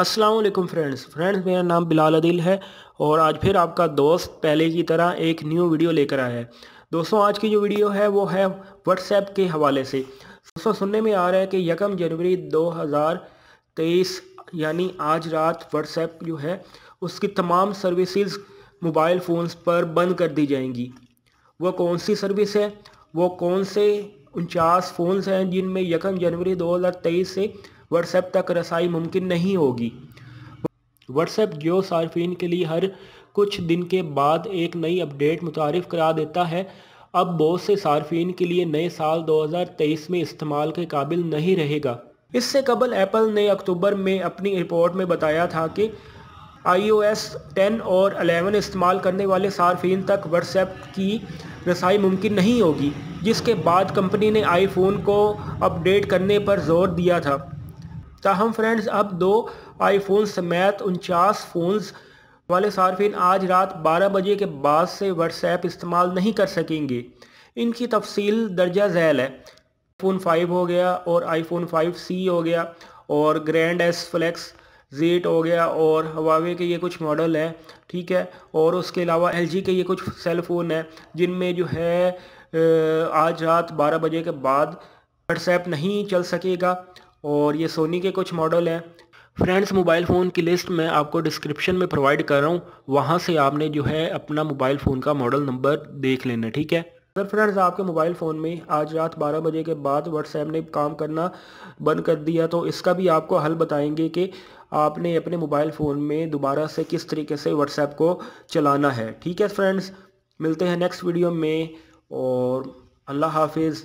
Aslam friends friends मेरा नाम बिलाल अदिल है और आज फिर आपका दोस्त पहले की तरह एक न्यू वीडियो लेकर आया है दोस्तों आज की जो वीडियो है वो है व्हाट्सएप के हवाले से दोस्तों सुनने में आ रहा है कि यकम जनवरी 2023 यानी आज रात व्हाट्सएप जो है उसकी तमाम सर्विसेज मोबाइल फ़ोन्स पर बंद कर दी जाएंगी वो कौन सी सर्विस है वो कौन से उनचास फ़ोन्स हैं जिनमें यकम जनवरी दो से व्हाट्सएप तक रसाई मुमकिन नहीं होगी व्हाट्सएप जियो सार्फिन के लिए हर कुछ दिन के बाद एक नई अपडेट मुतारफ़ करा देता है अब बहुत से सार्फिन के लिए नए साल 2023 में इस्तेमाल के काबिल नहीं रहेगा इससे कबल एप्पल ने अक्टूबर में अपनी रिपोर्ट में बताया था कि iOS 10 और 11 इस्तेमाल करने वाले सार्फिन तक व्हाट्सएप की रसाई मुमकिन नहीं होगी जिसके बाद कंपनी ने आईफोन को अपडेट करने पर जोर दिया था ताहम फ्रेंड्स अब दो आई फोन समेत उनचास फ़ोन वाले सार्फिन आज रात बारह बजे के बाद से व्हाट्सएप इस्तेमाल नहीं कर सकेंगे इनकी तफसील दर्जा झैल है फ़ोन फाइव हो गया और आई फोन फाइव सी हो गया और ग्रैंड एस फ्लैक्स जेट हो गया और हवावे के ये कुछ मॉडल हैं ठीक है और उसके अलावा एल जी के ये कुछ सेल फ़ोन हैं जिनमें जो है आज रात बारह बजे के बाद व्हाट्सएप नहीं चल सकेगा और ये सोनी के कुछ मॉडल हैं फ्रेंड्स मोबाइल फ़ोन की लिस्ट मैं आपको डिस्क्रिप्शन में प्रोवाइड कर रहा हूँ वहाँ से आपने जो है अपना मोबाइल फ़ोन का मॉडल नंबर देख लेना ठीक है अगर फ्रेंड्स आपके मोबाइल फ़ोन में आज रात 12 बजे के बाद व्हाट्सएप ने काम करना बंद कर दिया तो इसका भी आपको हल बताएंगे कि आपने अपने मोबाइल फ़ोन में दोबारा से किस तरीके से व्हाट्सएप को चलाना है ठीक है फ्रेंड्स मिलते हैं नेक्स्ट वीडियो में और अल्लाह हाफिज़